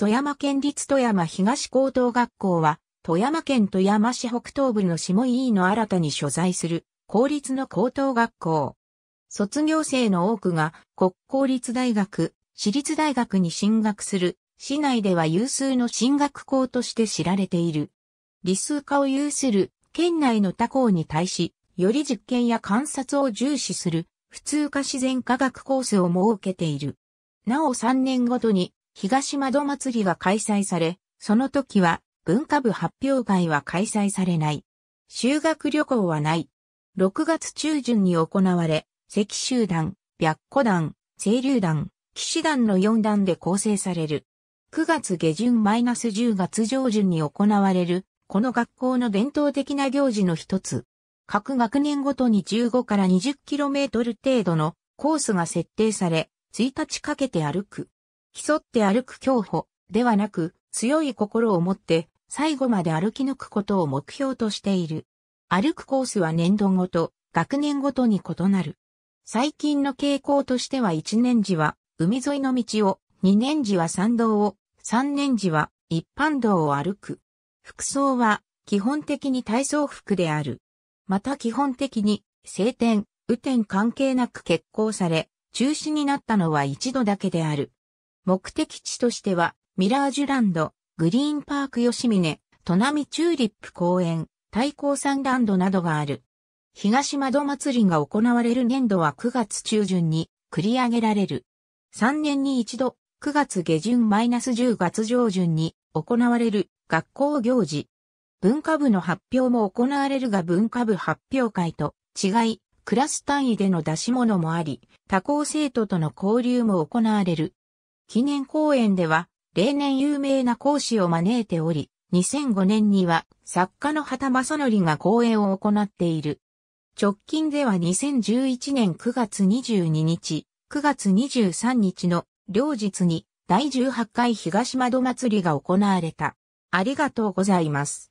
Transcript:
富山県立富山東高等学校は、富山県富山市北東部の下井の新たに所在する公立の高等学校。卒業生の多くが国公立大学、私立大学に進学する、市内では有数の進学校として知られている。理数科を有する県内の他校に対し、より実験や観察を重視する普通科自然科学コースを設けている。なお3年ごとに東窓祭りが開催され、その時は文化部発表会は開催されない。修学旅行はない。6月中旬に行われ、赤州団、白虎団、清流団、騎士団の4団で構成される。9月下旬マイナス10月上旬に行われる、この学校の伝統的な行事の一つ。各学年ごとに15から 20km 程度のコースが設定され、1日かけて歩く。競って歩く競歩ではなく、強い心を持って最後まで歩き抜くことを目標としている。歩くコースは年度ごと、学年ごとに異なる。最近の傾向としては1年時は海沿いの道を、2年時は参道を、3年時は一般道を歩く。服装は基本的に体操服である。また基本的に晴天、雨天関係なく決行され、中止になったのは一度だけである。目的地としては、ミラージュランド、グリーンパーク吉峰、トナミチューリップ公園、太閤山ランドなどがある。東窓祭りが行われる年度は9月中旬に繰り上げられる。3年に一度、9月下旬 -10 月上旬に行われる学校行事。文化部の発表も行われるが文化部発表会と違い、クラス単位での出し物もあり、他校生徒との交流も行われる。記念公演では、例年有名な講師を招いており、2005年には作家の畑正則が講演を行っている。直近では2011年9月22日、9月23日の両日に第18回東窓祭りが行われた。ありがとうございます。